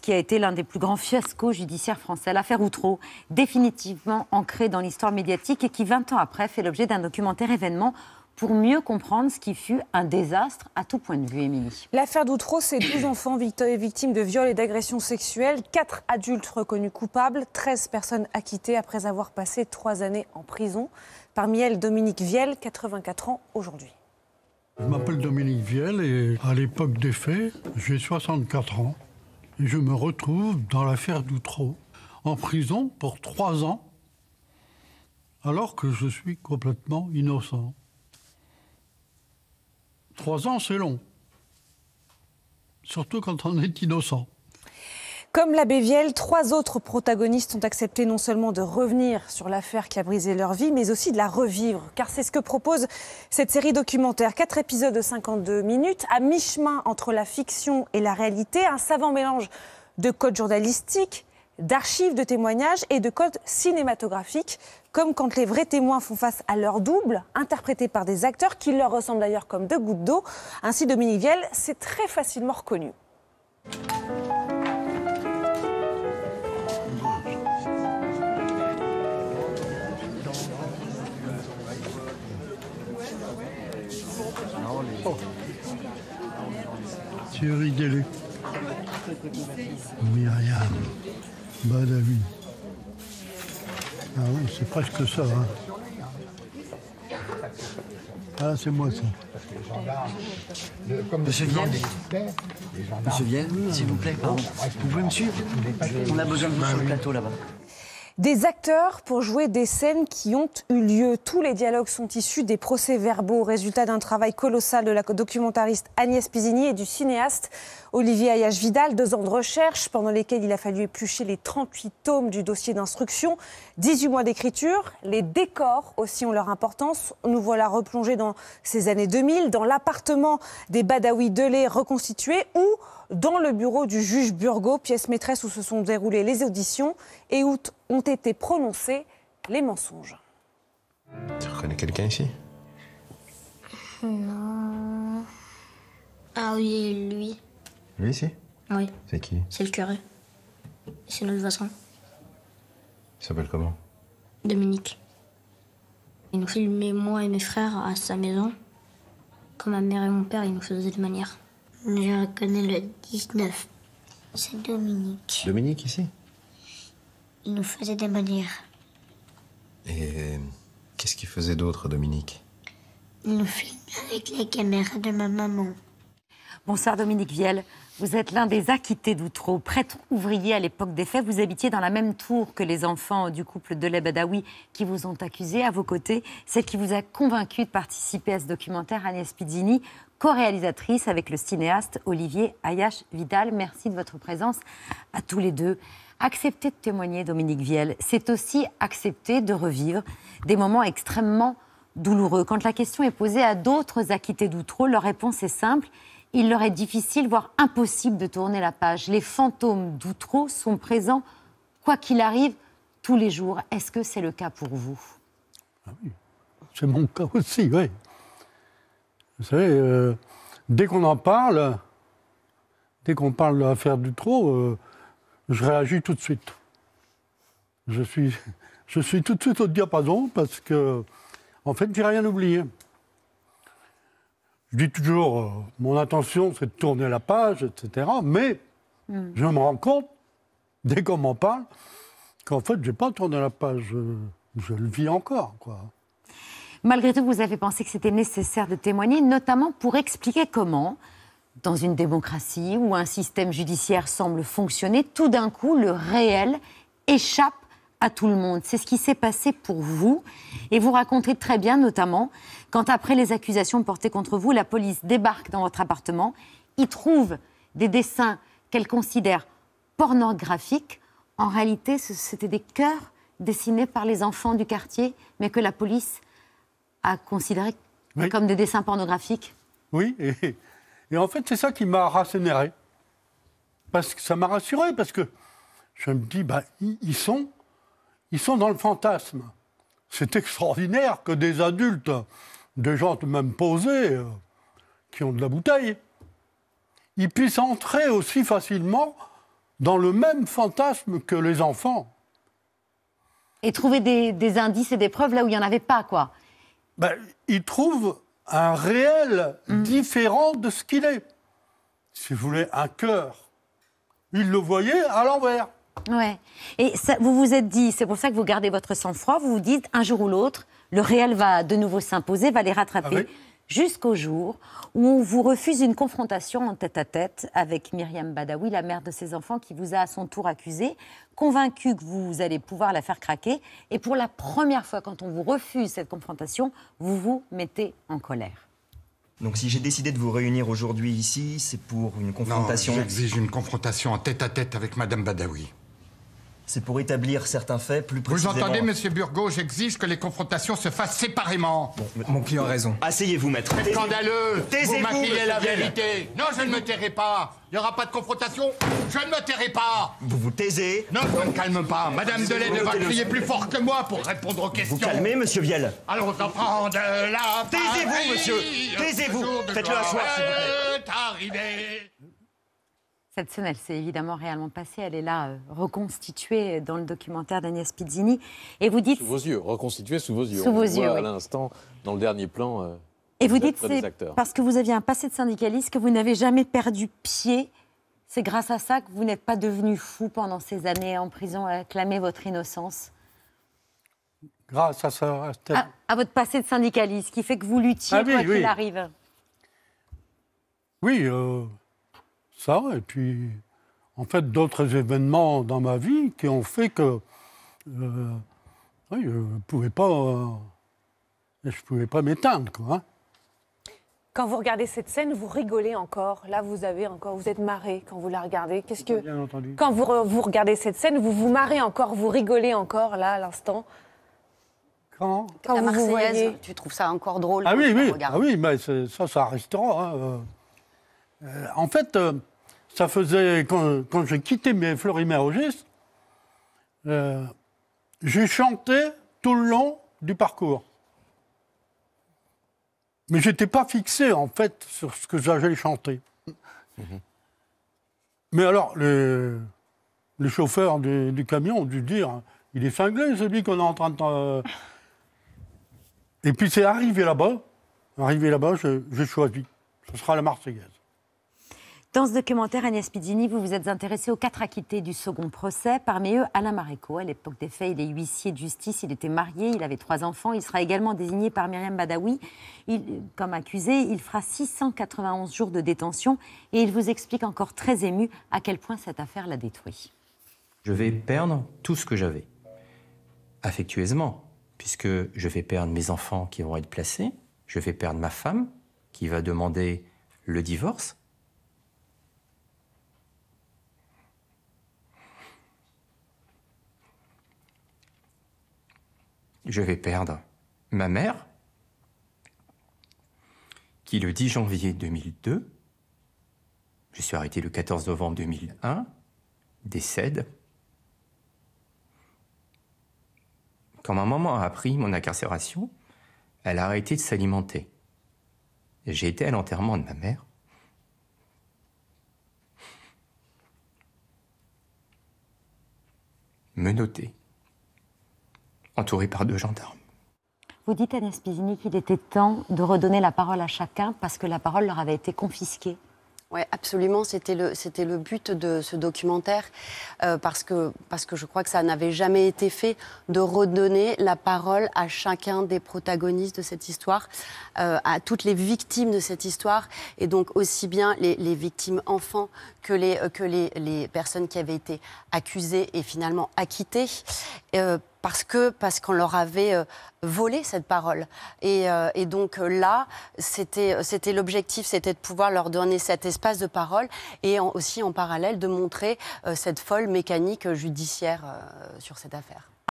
qui a été l'un des plus grands fiascos judiciaires français, l'affaire Outreau, définitivement ancrée dans l'histoire médiatique et qui, 20 ans après, fait l'objet d'un documentaire événement pour mieux comprendre ce qui fut un désastre à tout point de vue, Émilie. L'affaire d'Outreau, c'est 12 enfants victimes de viols et d'agressions sexuelles, 4 adultes reconnus coupables, 13 personnes acquittées après avoir passé 3 années en prison. Parmi elles, Dominique Vielle, 84 ans aujourd'hui. Je m'appelle Dominique Vielle et à l'époque des faits, j'ai 64 ans je me retrouve dans l'affaire Doutreau, en prison pour trois ans, alors que je suis complètement innocent. Trois ans, c'est long. Surtout quand on est innocent. Comme l'abbé Vielle, trois autres protagonistes ont accepté non seulement de revenir sur l'affaire qui a brisé leur vie, mais aussi de la revivre. Car c'est ce que propose cette série documentaire. Quatre épisodes de 52 minutes, à mi-chemin entre la fiction et la réalité. Un savant mélange de codes journalistiques, d'archives de témoignages et de codes cinématographiques, comme quand les vrais témoins font face à leur double, interprété par des acteurs qui leur ressemblent d'ailleurs comme deux gouttes d'eau. Ainsi, Dominique Vielle s'est très facilement reconnu. Thierry Myriam, Badawi. Ah oui, c'est presque ça. Hein. Ah, c'est moi ça. Monsieur Vienne, Monsieur Vienne, s'il vous plaît, pardon. Vous pouvez me suivre On a besoin de vous bah sur le plateau là-bas des acteurs pour jouer des scènes qui ont eu lieu. Tous les dialogues sont issus des procès-verbaux, résultat d'un travail colossal de la documentariste Agnès Pisini et du cinéaste Olivier Ayache-Vidal, deux ans de recherche pendant lesquels il a fallu éplucher les 38 tomes du dossier d'instruction, 18 mois d'écriture, les décors aussi ont leur importance. Nous voilà replongés dans ces années 2000, dans l'appartement des Badawi Delay reconstitué ou dans le bureau du juge Burgot, pièce maîtresse où se sont déroulées les auditions et où ont été prononcés les mensonges. Tu reconnais quelqu'un ici Non. Ah oui, lui. Lui ici Oui. C'est qui C'est le curé. C'est notre voisin. Il s'appelle comment Dominique. Il nous filmait, moi et mes frères, à sa maison. Quand ma mère et mon père, il nous faisait des manières. Je reconnais le 19. C'est Dominique. Dominique ici Il nous faisait des manières. Et qu'est-ce qu'il faisait d'autre, Dominique Il nous filmait avec la caméra de ma maman. Bonsoir Dominique Viel. Vous êtes l'un des acquittés d'Outreau, prêtre ouvrier à l'époque des faits. Vous habitiez dans la même tour que les enfants du couple de Badawi qui vous ont accusé à vos côtés. Celle qui vous a convaincu de participer à ce documentaire, Agnès Pizzini, co-réalisatrice avec le cinéaste Olivier ayach Vidal. Merci de votre présence à tous les deux. Accepter de témoigner, Dominique Viel, c'est aussi accepter de revivre des moments extrêmement douloureux. Quand la question est posée à d'autres acquittés d'Outreau, leur réponse est simple il leur est difficile, voire impossible de tourner la page. Les fantômes d'Outreau sont présents, quoi qu'il arrive, tous les jours. Est-ce que c'est le cas pour vous ah C'est mon cas aussi, oui. Vous savez, euh, dès qu'on en parle, dès qu'on parle de l'affaire du euh, je réagis tout de suite. Je suis, je suis tout de suite au diapason parce que, en fait, n'ai rien oublié je dis toujours, euh, mon intention, c'est de tourner la page, etc. Mais hmm. je me rends compte, dès qu'on m'en parle, qu'en fait, je n'ai pas tourné la page. Je, je le vis encore, quoi. Malgré tout, vous avez pensé que c'était nécessaire de témoigner, notamment pour expliquer comment, dans une démocratie où un système judiciaire semble fonctionner, tout d'un coup, le réel échappe à tout le monde. C'est ce qui s'est passé pour vous. Et vous racontez très bien, notamment, quand après les accusations portées contre vous, la police débarque dans votre appartement, y trouve des dessins qu'elle considère pornographiques. En réalité, c'était des cœurs dessinés par les enfants du quartier, mais que la police a considéré comme des dessins pornographiques. Oui, et, en fait, c'est ça qui m'a rassénéré. Parce que ça m'a rassuré, parce que je me dis, bah, ils sont ils sont dans le fantasme. C'est extraordinaire que des adultes, des gens même posés, euh, qui ont de la bouteille, ils puissent entrer aussi facilement dans le même fantasme que les enfants. Et trouver des, indices et des preuves là où il n'y en avait pas, quoi. Ben, ils trouvent un réel mmh. différent de ce qu'il est. Si vous voulez, un cœur. Ils le voyaient à l'envers. Ouais. Et ça, vous vous êtes dit, c'est pour ça que vous gardez votre sang-froid, vous vous dites, un jour ou l'autre, le réel va de nouveau s'imposer, va les rattraper. Ah jusqu'au jour où on vous refuse une confrontation en tête-à-tête avec Myriam Badawi, la mère de ses enfants, qui vous a à son tour accusé, convaincue que vous allez pouvoir la faire craquer. Et pour la première fois, quand on vous refuse cette confrontation, vous vous mettez en colère. Donc si j'ai décidé de vous réunir aujourd'hui ici, c'est pour une confrontation... j'exige une confrontation en tête à -tête avec Madame Badawi. C'est pour établir certains faits plus précis. Vous entendez, monsieur Burgot j'exige que les confrontations se fassent séparément. mon client a raison. Asseyez-vous, maître. C'est scandaleux Taisez-vous, Vous la vérité Non, je ne me tairai pas Il n'y aura pas de confrontation Je ne me tairai pas Vous vous taisez Non, je ne calme pas Madame ne va crier plus fort que moi pour répondre aux questions Vous calmez, monsieur Vielle Allons en prendre la Taisez-vous, monsieur Taisez-vous Faites-le s'il vous plaît cette scène, elle s'est évidemment réellement passée. Elle est là, euh, reconstituée dans le documentaire d'Agnès Pizzini. Et vous dites. Sous vos yeux, reconstituée sous vos yeux. Sous vos yeux. à l'instant, dans le dernier plan. Euh, et vous dites, c'est parce que vous aviez un passé de syndicaliste que vous n'avez jamais perdu pied. C'est grâce à ça que vous n'êtes pas devenu fou pendant ces années en prison à clamer votre innocence. Grâce à ça. À, votre passé de syndicaliste qui fait que vous luttiez ah oui, quoi oui. qu'il arrive. Oui, euh, ça, et puis en fait d'autres événements dans ma vie qui ont fait que euh, je ne pouvais pas, euh, je pouvais pas m'éteindre. quoi. Hein. Quand vous regardez cette scène, vous rigolez encore. Là, vous avez encore, vous êtes marré quand vous la regardez. Qu'est-ce que, quand vous, regardez cette scène, vous vous marrez encore, vous rigolez encore là à l'instant. Quand, la Marseillaise, tu trouves ça encore drôle Ah oui, oui, ah oui, mais ça, ça restera. Hein, euh. en fait, ça faisait, quand, j'ai quitté mes et euh, j'ai chanté tout le long du parcours. Mais j'étais pas fixé, en fait, sur ce que j'allais chanter. Mhm. Mais alors, le, chauffeurs chauffeur du, camion ont dû dire il est cinglé, celui qu'on est en train de. Euh. Et puis c'est arrivé là-bas, arrivé là-bas, je, je ce sera la Marseillaise. Dans ce documentaire, Agnès Pizzini, vous vous êtes intéressé aux quatre acquittés du second procès. Parmi eux, Alain Maréco. À l'époque des faits, il est huissier de justice. Il était marié, il avait trois enfants. Il sera également désigné par Myriam Badawi il, comme accusé. Il fera 691 jours de détention et il vous explique encore très ému à quel point cette affaire l'a détruit. Je vais perdre tout ce que j'avais, affectueusement, puisque je vais perdre mes enfants qui vont être placés, je vais perdre ma femme qui va demander le divorce je vais perdre ma mère, qui le 10 janvier 2002, je suis arrêté le 14 novembre 2001, décède. Quand ma maman a appris mon incarcération, elle a arrêté de s'alimenter. J'ai été à l'enterrement de ma mère. noter entouré par deux gendarmes. Vous dites, Agnès Pizzini, qu'il était temps de redonner la parole à chacun parce que la parole leur avait été confisquée. Oui, absolument. C'était le, c'était le but de ce documentaire euh, parce, que, parce que je crois que ça n'avait jamais été fait de redonner la parole à chacun des protagonistes de cette histoire, euh, à toutes les victimes de cette histoire et donc aussi bien les, les victimes enfants que, les, euh, que les, les, personnes qui avaient été accusées et finalement acquittées. Euh, parce que parce qu'on leur avait euh, volé cette parole. Et, euh, donc euh, là, c'était c'était l'objectif, c'était de pouvoir leur donner cet espace de parole et aussi en parallèle de montrer cette folle mécanique judiciaire sur cette affaire.